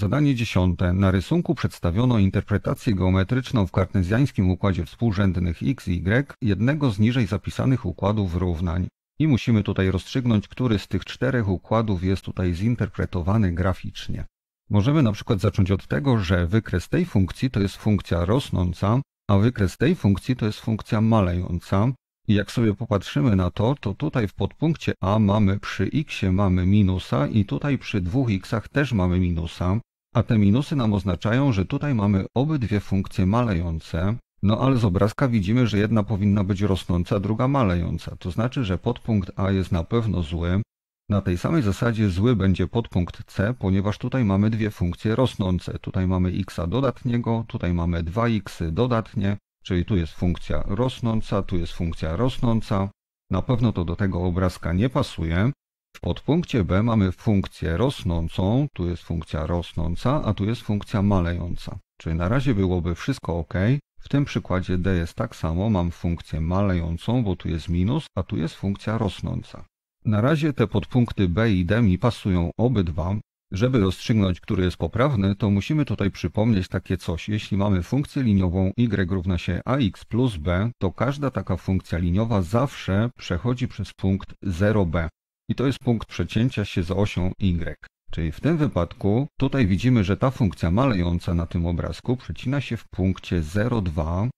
Zadanie dziesiąte. Na rysunku przedstawiono interpretację geometryczną w kartezjańskim układzie współrzędnych x i y jednego z niżej zapisanych układów równań. I musimy tutaj rozstrzygnąć, który z tych czterech układów jest tutaj zinterpretowany graficznie. Możemy na przykład zacząć od tego, że wykres tej funkcji to jest funkcja rosnąca, a wykres tej funkcji to jest funkcja malejąca. I jak sobie popatrzymy na to, to tutaj w podpunkcie a mamy przy x mamy minusa i tutaj przy dwóch xach też mamy minusa. A te minusy nam oznaczają, że tutaj mamy obydwie funkcje malejące, no ale z obrazka widzimy, że jedna powinna być rosnąca, druga malejąca. To znaczy, że podpunkt A jest na pewno zły. Na tej samej zasadzie zły będzie podpunkt C, ponieważ tutaj mamy dwie funkcje rosnące. Tutaj mamy x dodatniego, tutaj mamy 2x dodatnie, czyli tu jest funkcja rosnąca, tu jest funkcja rosnąca. Na pewno to do tego obrazka nie pasuje. W podpunkcie B mamy funkcję rosnącą, tu jest funkcja rosnąca, a tu jest funkcja malejąca. Czyli na razie byłoby wszystko ok. W tym przykładzie D jest tak samo, mam funkcję malejącą, bo tu jest minus, a tu jest funkcja rosnąca. Na razie te podpunkty B i D mi pasują obydwa. Żeby rozstrzygnąć, który jest poprawny, to musimy tutaj przypomnieć takie coś. Jeśli mamy funkcję liniową y równa się ax plus b, to każda taka funkcja liniowa zawsze przechodzi przez punkt 0b i to jest punkt przecięcia się z osią y. Czyli w tym wypadku tutaj widzimy, że ta funkcja malejąca na tym obrazku przecina się w punkcie 0,2.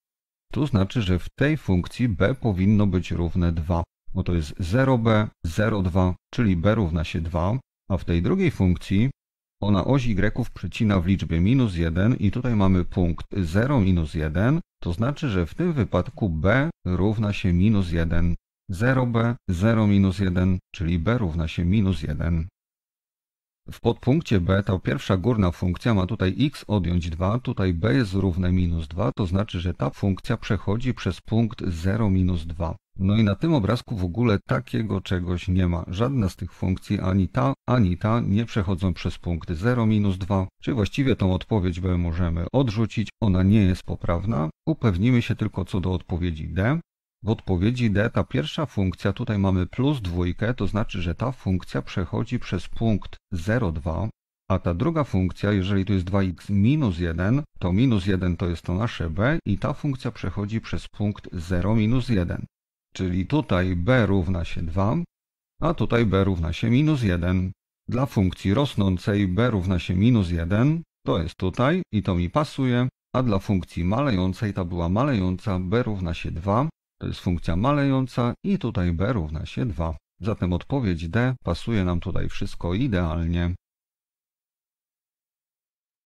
To znaczy, że w tej funkcji b powinno być równe 2, bo to jest 0b, 0,2, czyli b równa się 2, a w tej drugiej funkcji ona oś y przecina w liczbie minus 1 i tutaj mamy punkt 0 minus 1, to znaczy, że w tym wypadku b równa się minus 1, 0b, 0 minus 1, czyli b równa się minus 1. W podpunkcie b ta pierwsza górna funkcja ma tutaj x odjąć 2, tutaj b jest równe minus 2, to znaczy, że ta funkcja przechodzi przez punkt 0 minus 2. No i na tym obrazku w ogóle takiego czegoś nie ma. Żadna z tych funkcji, ani ta, ani ta, nie przechodzą przez punkt 0 minus 2, czy właściwie tą odpowiedź b możemy odrzucić, ona nie jest poprawna. Upewnimy się tylko co do odpowiedzi d. W odpowiedzi D ta pierwsza funkcja, tutaj mamy plus dwójkę, to znaczy, że ta funkcja przechodzi przez punkt 0,2, a ta druga funkcja, jeżeli to jest 2x minus 1, to minus 1 to jest to nasze b i ta funkcja przechodzi przez punkt 0 minus 1. Czyli tutaj b równa się 2, a tutaj b równa się minus 1. Dla funkcji rosnącej b równa się minus 1, to jest tutaj i to mi pasuje, a dla funkcji malejącej ta była malejąca b równa się 2, to jest funkcja malejąca i tutaj b równa się 2. Zatem odpowiedź D pasuje nam tutaj wszystko idealnie.